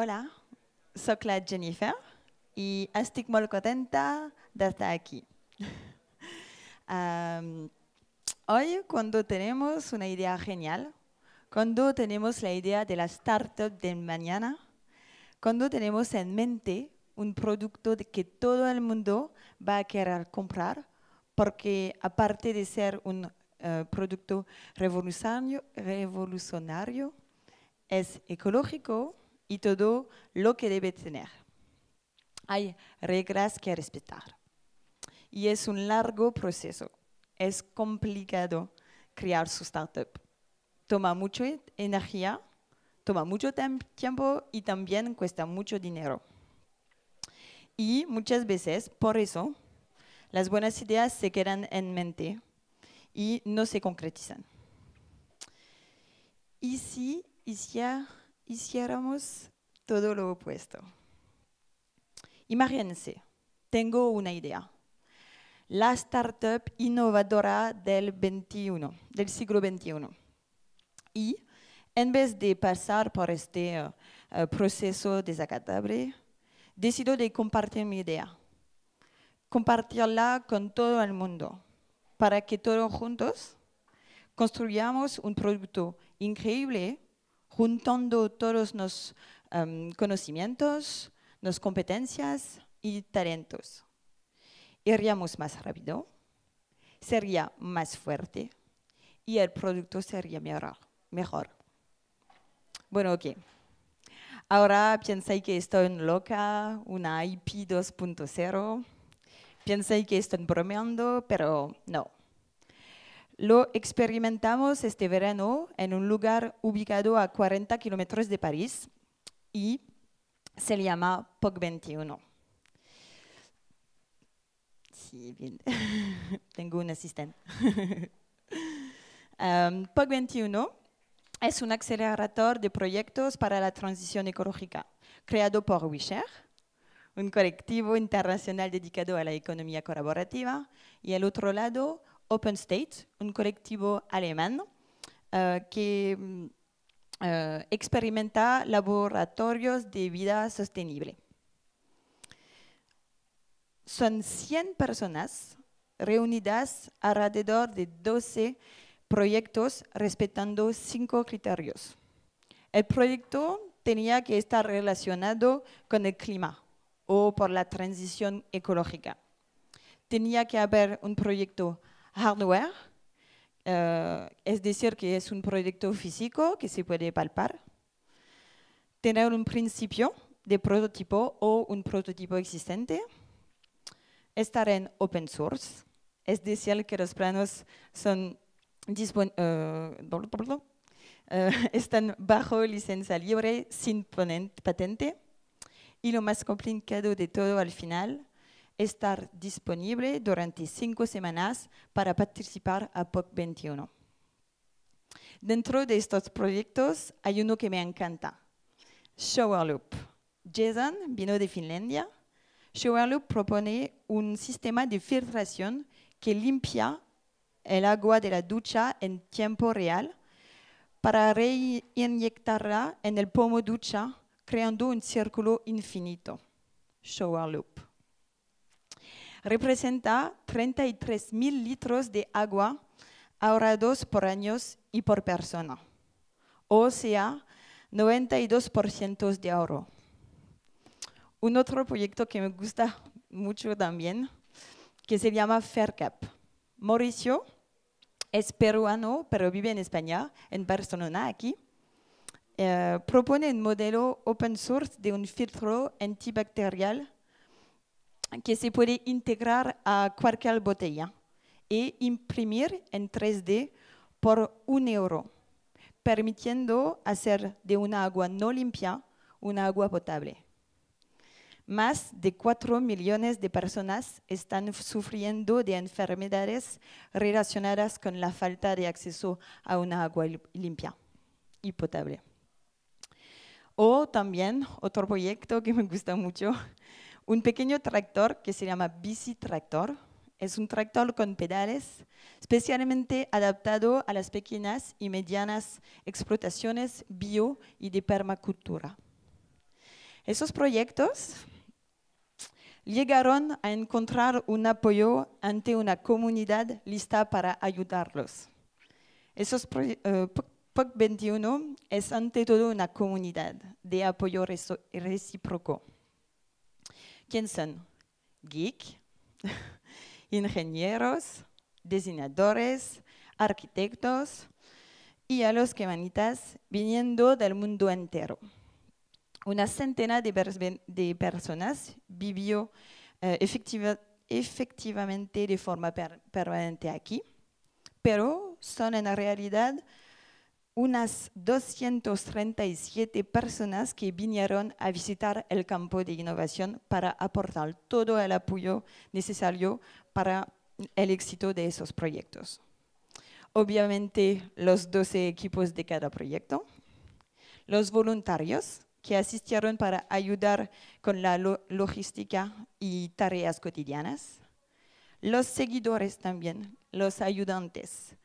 Hola, soy la Jennifer y estoy muy contenta de estar aquí. hoy, cuando tenemos una idea genial, cuando tenemos la idea de la startup de mañana, cuando tenemos en mente un producto que todo el mundo va a querer comprar, porque aparte de ser un eh, producto revolucionario, es ecológico, y todo lo que debe tener. Hay reglas que respetar. Y es un largo proceso. Es complicado crear su startup. Toma mucha energía, toma mucho tiempo y también cuesta mucho dinero. Y muchas veces, por eso, las buenas ideas se quedan en mente y no se concretizan. Y si hiciera hiciéramos todo lo opuesto. Imagínense, tengo una idea. La startup innovadora del, 21, del siglo XXI. Y en vez de pasar por este eh, eh, proceso desagradable, decido de compartir mi idea, compartirla con todo el mundo, para que todos juntos construyamos un producto increíble juntando todos los em, conocimientos, las competencias y talentos. Iríamos más rápido, sería más fuerte y el producto sería mejor. Bueno, ok. Ahora pensáis que estoy loca, una IP 2.0. Pensáis que estoy bromeando, pero no. Lo experimentamos este verano en un lugar ubicado a 40 kilómetros de París y se llama POC 21. Sí, Tengo un asistente. Em, POC 21 es un acelerador de proyectos para la transición ecológica, creado por WISHER, un colectivo internacional dedicado a la economía colaborativa, y al otro lado, Open State, un colectivo alemán eh, que mm, eh, experimenta laboratorios de vida sostenible. Son 100 personas reunidas alrededor de 12 proyectos respetando 5 criterios. El proyecto tenía que estar relacionado con el clima o por la transición ecológica. Tenía que haber un proyecto hardware, eh, es decir, que es un proyecto físico que se puede palpar, tener un principio de prototipo o un prototipo existente, estar en open source, es decir, que los planos son eh, están bajo licencia libre, sin patente, y lo más complicado de todo al final estar disponible durante cinco semanas para participar a POC21. Dentro de estos proyectos hay uno que me encanta, Showerloop. Jason vino de Finlandia. Showerloop propone un sistema de filtración que limpia el agua de la ducha en tiempo real para reinyectarla en el pomo ducha, creando un círculo infinito, Showerloop. loop representa 33 mil litros de agua ahorrados por años y por persona, o sea, 92% de ahorro. Un otro proyecto que me gusta mucho también, que se llama FairCap. Mauricio es peruano, pero vive en España, en Barcelona, aquí. Eh, propone un modelo open source de un filtro antibacterial que se puede integrar a cualquier botella e imprimir en 3D por un euro, permitiendo hacer de una agua no limpia una agua potable. Más de 4 millones de personas están sufriendo de enfermedades relacionadas con la falta de acceso a una agua limpia y potable. O también otro proyecto que me gusta mucho un pequeño tractor que se llama Tractor Es un tractor con pedales especialmente adaptado a las pequeñas y medianas explotaciones bio y de permacultura. Esos proyectos llegaron a encontrar un apoyo ante una comunidad lista para ayudarlos. Esos POC 21 eh, es ante todo una comunidad de apoyo recíproco. ¿Quién son? Geek, ingenieros, diseñadores, arquitectos y a los que manitas viniendo del mundo entero. Una centena de, personas vivió eh, efectivamente de forma permanente aquí, pero son en realidad unas 237 personas que vinieron a visitar el campo de innovación para aportar todo el apoyo necesario para el éxito de esos proyectos. Obviamente los 12 equipos de cada proyecto, los voluntarios que asistieron para ayudar con la logística y tareas cotidianas, los seguidores también, los ayudantes,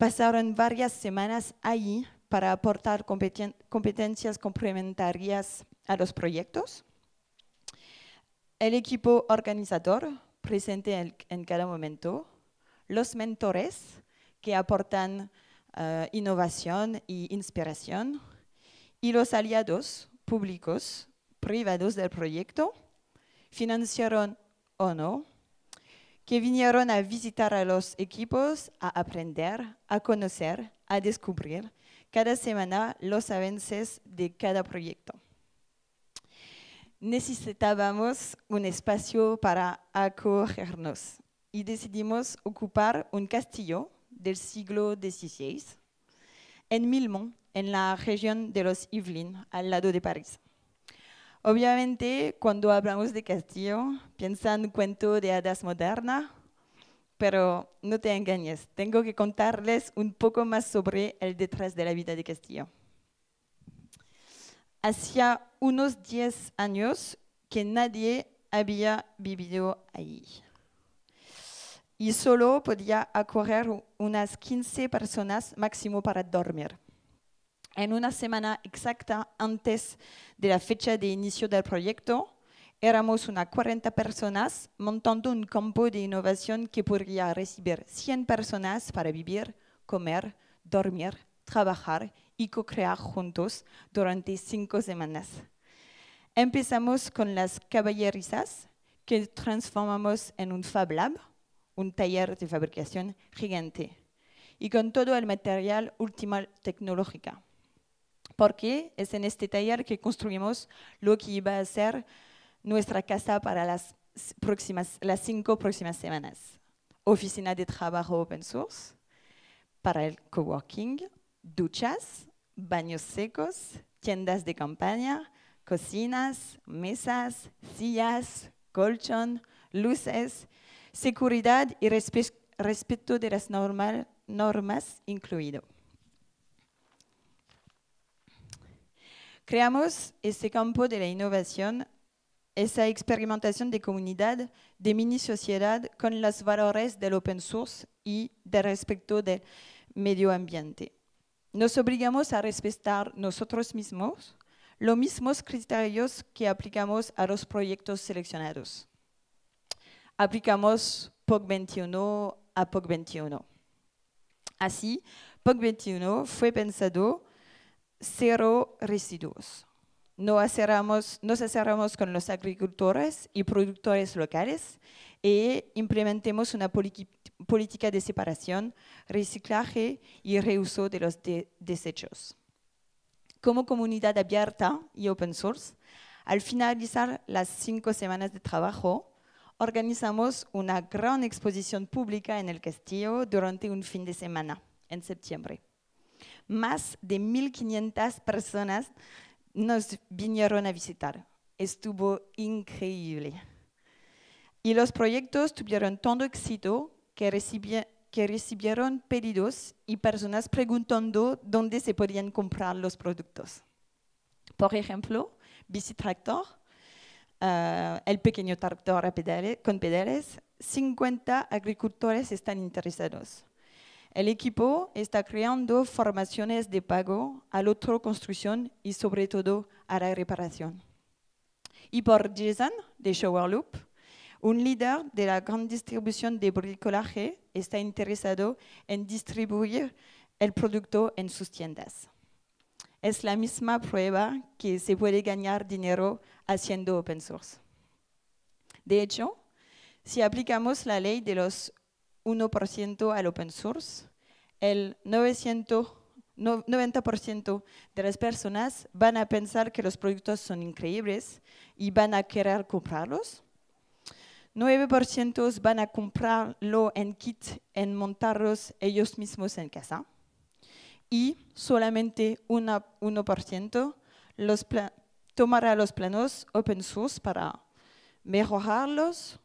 Pasaron varias semanas allí para aportar competencias complementarias a los proyectos. El equipo organizador, presente en, cada momento, los mentores que aportan eh, innovación e inspiración, y los aliados públicos, privados del proyecto, financiaron o no que vinieron a visitar a los equipos, a aprender, a conocer, a descubrir cada semana los avances de cada proyecto. Necesitábamos un espacio para acogernos y decidimos ocupar un castillo del siglo XVI en Milmont, en la región de los Yvelines, al lado de París. Obviamente, cuando hablamos de castillo, piensan en cuento de hadas moderna, pero no te engañes, tengo que contarles un poco más sobre el detrás de la vida de Castillo. Hacía unos 10 años que nadie había vivido ahí. Y solo podía acoger unas 15 personas máximo para dormir en una semana exacta antes de la fecha de inicio del proyecto, éramos unas 40 personas montando un campo de innovación que podría recibir 100 personas para vivir, comer, dormir, trabajar y co-crear juntos durante cinco semanas. Empezamos con las caballerizas que transformamos en un Fab Lab, un taller de fabricación gigante, y con todo el material última tecnológica porque es en este taller que construimos lo que iba a ser nuestra casa para las, próximas, las cinco próximas semanas. Oficina de trabajo open source, para el coworking, duchas, baños secos, tiendas de campaña, cocinas, mesas, sillas, colchón, luces, seguridad y respeto de las normas incluido. Creamos este campo de la innovación, esa experimentación de comunidad, de mini sociedad con los valores del open source y del respeto del medio ambiente. Nos obligamos a respetar nosotros mismos los mismos criterios que aplicamos a los proyectos seleccionados. Aplicamos POC21 a POC21. Así, POC21 fue pensado cero residuos. Nos cerramos con los agricultores y productores locales e implementemos una política de separación, reciclaje y reuso de los desechos. Como comunidad abierta y open source, al finalizar las cinco semanas de trabajo, organizamos una gran exposición pública en el castillo durante un fin de semana, en septiembre. Más de 1.500 personas nos vinieron a visitar. Estuvo increíble. Y los proyectos tuvieron tanto éxito que, recibieron pedidos y personas preguntando dónde se podían comprar los productos. Por ejemplo, Bicitractor, eh, el pequeño tractor con pedales, 50 agricultores están interesados. El equipo está creando formaciones de pago a la construcción y sobre todo a la reparación. Y por Jason, de Showerloop, un leader de la gran distribución de bricolaje, está interesado en distribuir el producto en sus tiendas. Es la misma prueba que se puede ganar dinero haciendo open source. De hecho, si aplicamos la ley de los 1% al open source, el 90% de las personas van a pensar que los productos son increíbles y van a querer comprarlos. 9% van a comprarlo en kit, en montarlos ellos mismos en casa. Y solamente un 1% los tomará los planos open source para mejorarlos,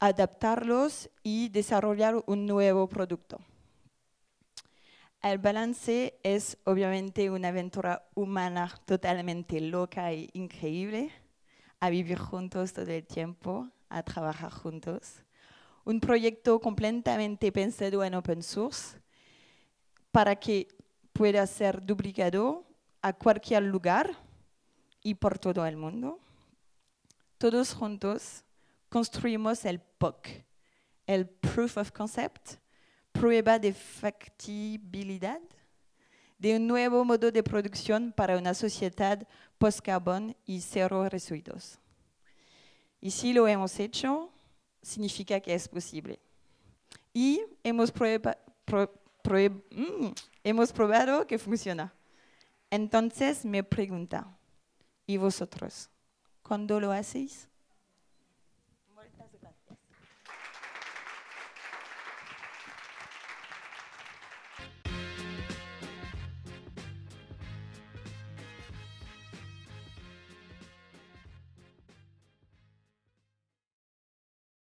adaptarlos y desarrollar un nuevo producto. El balance es obviamente una aventura humana totalmente loca e increíble, a vivir juntos todo el tiempo, a trabajar juntos. Un proyecto completamente pensado en open source para que pueda ser duplicado a cualquier lugar y por todo el mundo. Todos juntos construimos el POC, el Proof of Concept, prueba de factibilidad de un nuevo modo de producción para una sociedad post-carbón y cero residuos. Y si lo hemos hecho, significa que es posible. Y hemos, mm, probado que funciona. Entonces me pregunta, ¿y vosotros? ¿Cuándo lo hacéis?